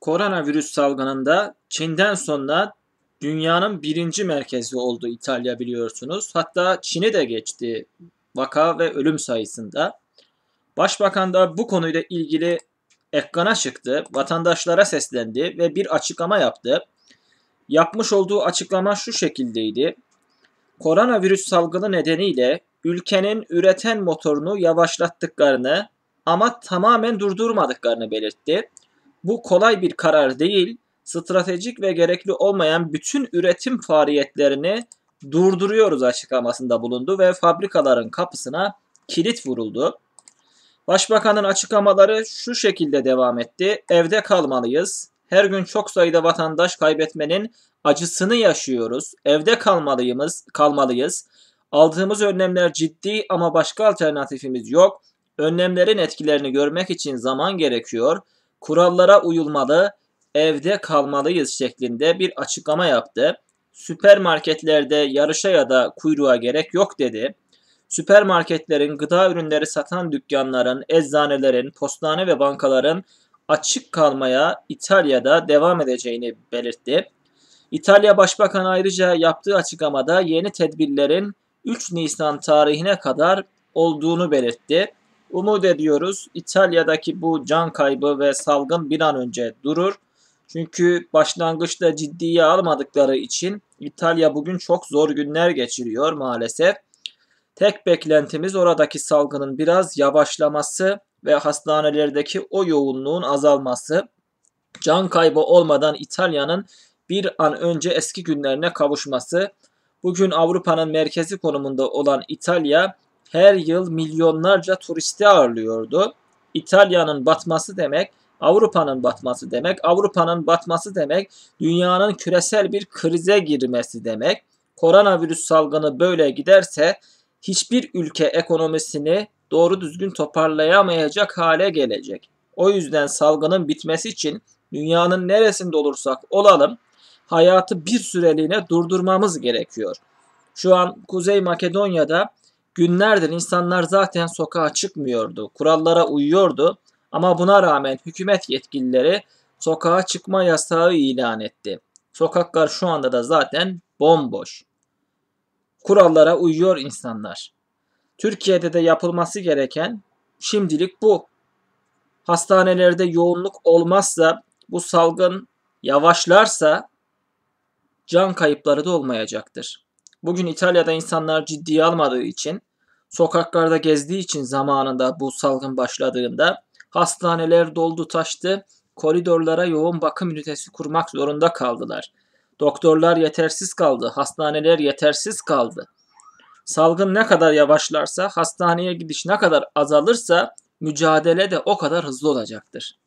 Koronavirüs salgınında Çin'den sonra dünyanın birinci merkezi oldu İtalya biliyorsunuz. Hatta Çin'i de geçti vaka ve ölüm sayısında. Başbakan da bu konuyla ilgili ekrana çıktı, vatandaşlara seslendi ve bir açıklama yaptı. Yapmış olduğu açıklama şu şekildeydi. Koronavirüs salgını nedeniyle ülkenin üreten motorunu yavaşlattıklarını ama tamamen durdurmadıklarını belirtti. Bu kolay bir karar değil. Stratejik ve gerekli olmayan bütün üretim faaliyetlerini durduruyoruz açıklamasında bulundu ve fabrikaların kapısına kilit vuruldu. Başbakanın açıklamaları şu şekilde devam etti. Evde kalmalıyız. Her gün çok sayıda vatandaş kaybetmenin acısını yaşıyoruz. Evde kalmalıyız, kalmalıyız. Aldığımız önlemler ciddi ama başka alternatifimiz yok. Önlemlerin etkilerini görmek için zaman gerekiyor kurallara uyulmalı, evde kalmalıyız şeklinde bir açıklama yaptı. Süpermarketlerde yarışa ya da kuyruğa gerek yok dedi. Süpermarketlerin, gıda ürünleri satan dükkanların, eczanelerin, postane ve bankaların açık kalmaya İtalya'da devam edeceğini belirtti. İtalya Başbakanı ayrıca yaptığı açıklamada yeni tedbirlerin 3 Nisan tarihine kadar olduğunu belirtti. Umut ediyoruz İtalya'daki bu can kaybı ve salgın bir an önce durur. Çünkü başlangıçta ciddiye almadıkları için İtalya bugün çok zor günler geçiriyor maalesef. Tek beklentimiz oradaki salgının biraz yavaşlaması ve hastanelerdeki o yoğunluğun azalması. Can kaybı olmadan İtalya'nın bir an önce eski günlerine kavuşması. Bugün Avrupa'nın merkezi konumunda olan İtalya her yıl milyonlarca turisti ağırlıyordu. İtalya'nın batması demek Avrupa'nın batması demek, Avrupa'nın batması demek, dünyanın küresel bir krize girmesi demek. Koronavirüs salgını böyle giderse hiçbir ülke ekonomisini doğru düzgün toparlayamayacak hale gelecek. O yüzden salgının bitmesi için dünyanın neresinde olursak olalım hayatı bir süreliğine durdurmamız gerekiyor. Şu an Kuzey Makedonya'da Günlerdir insanlar zaten sokağa çıkmıyordu, kurallara uyuyordu ama buna rağmen hükümet yetkilileri sokağa çıkma yasağı ilan etti. Sokaklar şu anda da zaten bomboş. Kurallara uyuyor insanlar. Türkiye'de de yapılması gereken şimdilik bu. Hastanelerde yoğunluk olmazsa, bu salgın yavaşlarsa can kayıpları da olmayacaktır. Bugün İtalya'da insanlar ciddiye almadığı için Sokaklarda gezdiği için zamanında bu salgın başladığında hastaneler doldu taştı, koridorlara yoğun bakım ünitesi kurmak zorunda kaldılar. Doktorlar yetersiz kaldı, hastaneler yetersiz kaldı. Salgın ne kadar yavaşlarsa, hastaneye gidiş ne kadar azalırsa mücadele de o kadar hızlı olacaktır.